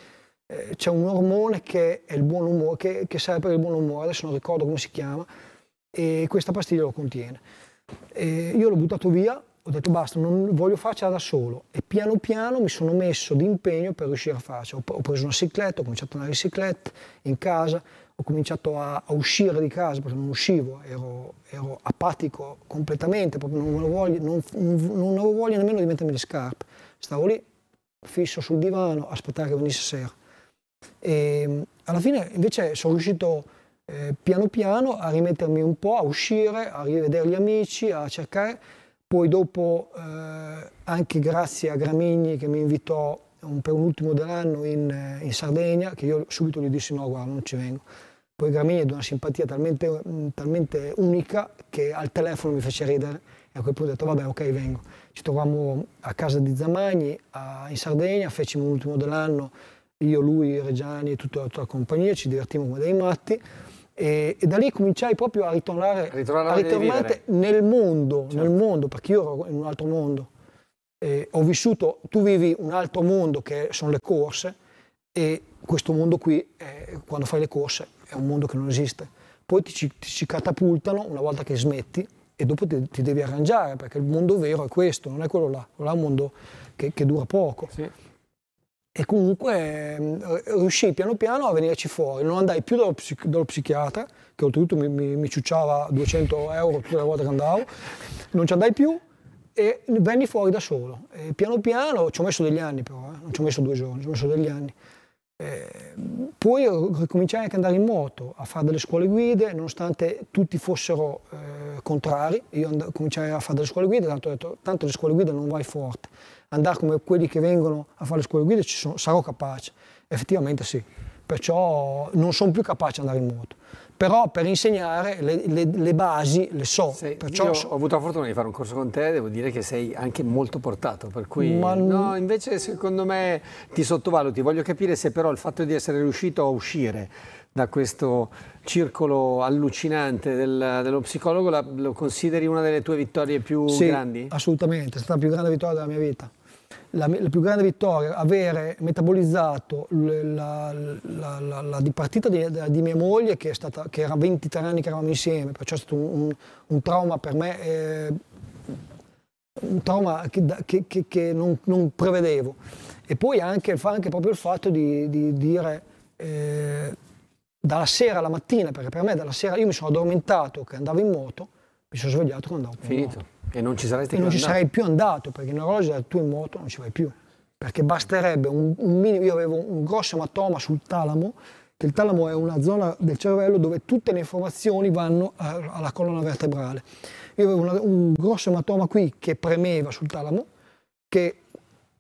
eh, c'è un ormone che, è il buon umore, che, che serve per il buon umore, adesso non ricordo come si chiama, e questa pastiglia lo contiene. E io l'ho buttato via, ho detto basta, non voglio farcela da solo e piano piano mi sono messo d'impegno per riuscire a farcela. Ho, preso una cicletta, ho cominciato a andare in cicletta in casa, ho cominciato a, a, uscire di casa perché non uscivo, ero, ero apatico completamente, proprio non avevo, voglia, non, non avevo voglia nemmeno di mettermi le scarpe. Stavo lì, fisso sul divano, aspettare che venisse sera. E ehm, alla fine invece sono riuscito eh, piano piano a rimettermi un po', a uscire, a rivedere gli amici, a cercare. Poi dopo, eh, anche grazie a Gramigni che mi invitò un, per un ultimo dell'anno in, eh, in, Sardegna, che io subito gli dissi no, guarda, non ci vengo. Poi Gramigni è di una simpatia talmente, mm, talmente unica che al telefono mi fece ridere e a quel punto ho detto vabbè ok vengo. Ci trovammo a casa di Zamagni a, in Sardegna, fecimo l'ultimo dell'anno io, lui, Reggiani e tutta la tua compagnia, ci divertimmo come dei matti. E, e, da lì cominciai proprio a ritornare, ritornare a ritornare nel mondo, certo. nel mondo, perché io ero in un altro mondo. E ho vissuto, tu vivi un altro mondo che sono le corse e questo mondo qui, è, quando fai le corse, è un mondo che non esiste. Poi ti, ti, ti catapultano una volta che smetti e dopo ti, ti, devi arrangiare perché il mondo vero è questo, non è quello là, là è un mondo che, che dura poco. Sì e comunque mm, eh, riuscii piano piano a venirci fuori. Non andai più dallo, psichi dallo psichiatra, che oltretutto mi, mi, mi, ciucciava 200 euro tutte le volte che andavo, non ci andai più e venni fuori da solo. E piano piano, ci ho messo degli anni però, eh. non ci ho messo due giorni, ci ho messo degli anni. Eh, poi ricominciai anche ad andare in moto, a fare delle scuole guide, nonostante tutti fossero eh, contrari, io and- cominciai a fare delle scuole guide, tanto ho detto, tanto le scuole guide non vai forte, andare come quelli che vengono a fare le scuole guide sono, sarò capace, effettivamente sì, perciò non sono più capace di andare in moto però per insegnare le, le, le basi le so. Sei, Perciò io so. ho avuto la fortuna di fare un corso con te, devo dire che sei anche molto portato, per cui Ma... no, invece secondo me ti sottovaluti, voglio capire se però il fatto di essere riuscito a uscire da questo circolo allucinante del, dello psicologo la, lo consideri una delle tue vittorie più sì, grandi? assolutamente, è stata la più grande vittoria della mia vita la, la più grande vittoria, avere metabolizzato la, la, la dipartita di, di, mia moglie, che, stata, che, era 23 anni che eravamo insieme, perciò è stato un, un trauma per me, eh, un trauma che, che, che non, non, prevedevo. E poi anche, anche proprio il fatto di, di dire... Eh, dalla sera alla mattina, perché per me dalla sera io mi sono addormentato che andavo in moto, mi sono svegliato che andavo Finito. moto. E non ci saresti e non ci sarei più andato, perché in orologio dal tuo in moto non ci vai più. Perché basterebbe un, un minimo, io avevo un grosso ematoma sul talamo, che il talamo è una zona del cervello dove tutte le informazioni vanno a, alla colonna vertebrale. Io avevo una, un grosso ematoma qui che premeva sul talamo, che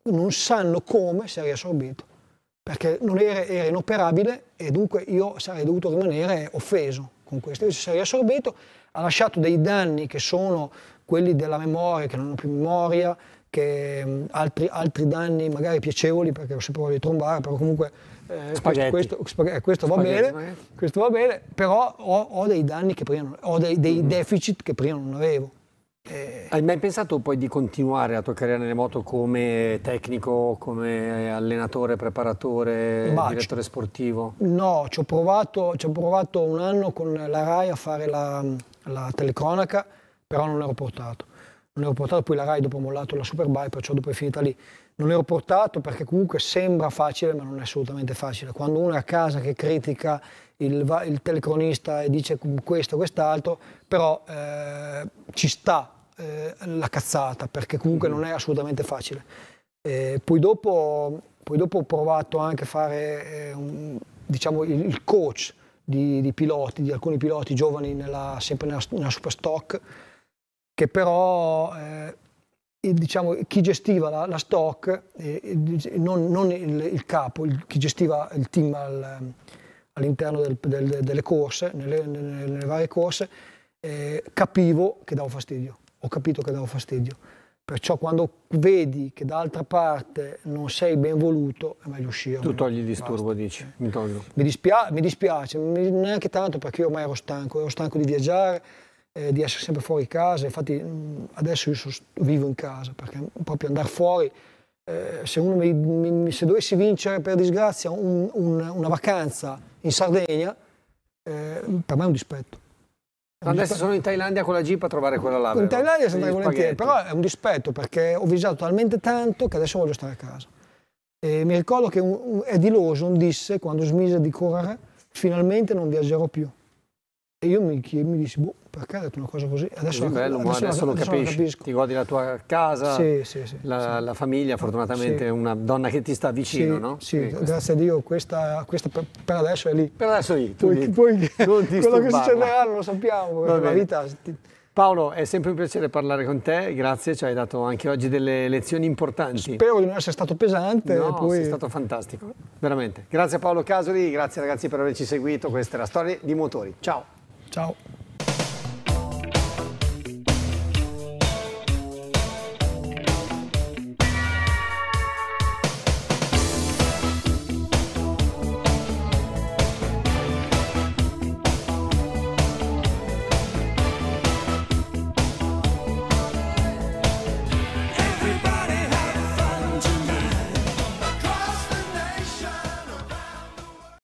non sanno come si è riassorbito perché non era, era, inoperabile e dunque io sarei dovuto rimanere offeso con questo. Invece si è riassorbito, ha lasciato dei danni che sono quelli della memoria che non hanno più memoria, che mm, altri, altri, danni magari piacevoli perché ho sempre voglia di trombare, però comunque eh, questo, questo, eh, questo, va bene, questo, va bene, però ho, ho dei danni che prima ho dei, dei mm. deficit che prima non avevo. Eh. Hai mai pensato poi di continuare la tua carriera nelle moto come tecnico, come allenatore, preparatore, Ma direttore sportivo? No, ci ho, provato, ci ho provato un anno con la RAI a fare la, la telecronaca però non ero portato. Non ero portato, poi la Rai dopo ha mollato la Superbike, perciò dopo è finita lì. Non ero portato perché comunque sembra facile, ma non è assolutamente facile. Quando uno è a casa che critica il, il telecronista e dice questo, quest'altro, però eh, ci sta eh, la cazzata, perché comunque mm. non è assolutamente facile. Eh, poi, dopo, poi, dopo, ho provato anche a fare eh, un, diciamo, il, il coach di, di, piloti, di alcuni piloti giovani nella, sempre nella, nella Superstock che però eh, diciamo, chi gestiva la, la stock, eh, non, non il, il, capo, il, chi gestiva il team al, all'interno del, del, delle corse, nelle, nelle, nelle varie corse, eh, capivo che davo fastidio, ho capito che davo fastidio. Perciò quando vedi che dall'altra parte non sei ben voluto, è meglio uscire. Tu togli il disturbo, basta. dici. Mi, mi, dispia mi dispiace, mi, neanche tanto perché io ormai ero stanco, ero stanco di viaggiare, eh, di essere sempre fuori casa, infatti adesso io so, vivo in casa perché proprio andare fuori, eh, se, mi, mi, se, dovessi vincere per disgrazia un, un, una vacanza in Sardegna, eh, per me è un dispetto. adesso sono in Thailandia con la Jeep a trovare quella là. In però. Thailandia sono volentieri, però è un dispetto perché ho visato talmente tanto che adesso voglio stare a casa. E mi ricordo che un, un, Eddie Lawson disse quando smise di correre, finalmente non viaggerò più. E io mi, mi dissi, boh, perché ha detto una cosa così? Adesso, così la, bello, adesso, adesso lo adesso capisci, ti godi la tua casa, sì, sì, sì, la, la, famiglia, fortunatamente è una donna che ti sta vicino, no? Sì, Quindi, grazie questa. a Dio, questa, questa per, per, adesso è lì. Per adesso è lì, tu poi, poi quello che succederà non lo sappiamo, la vita... Ti... Paolo, è sempre un piacere parlare con te, grazie, ci hai dato anche oggi delle lezioni importanti. Spero di non essere stato pesante. No, poi... sei stato fantastico, veramente. Grazie a Paolo Casoli, grazie ragazzi per averci seguito, questa è la storia di motori. Ciao! 早。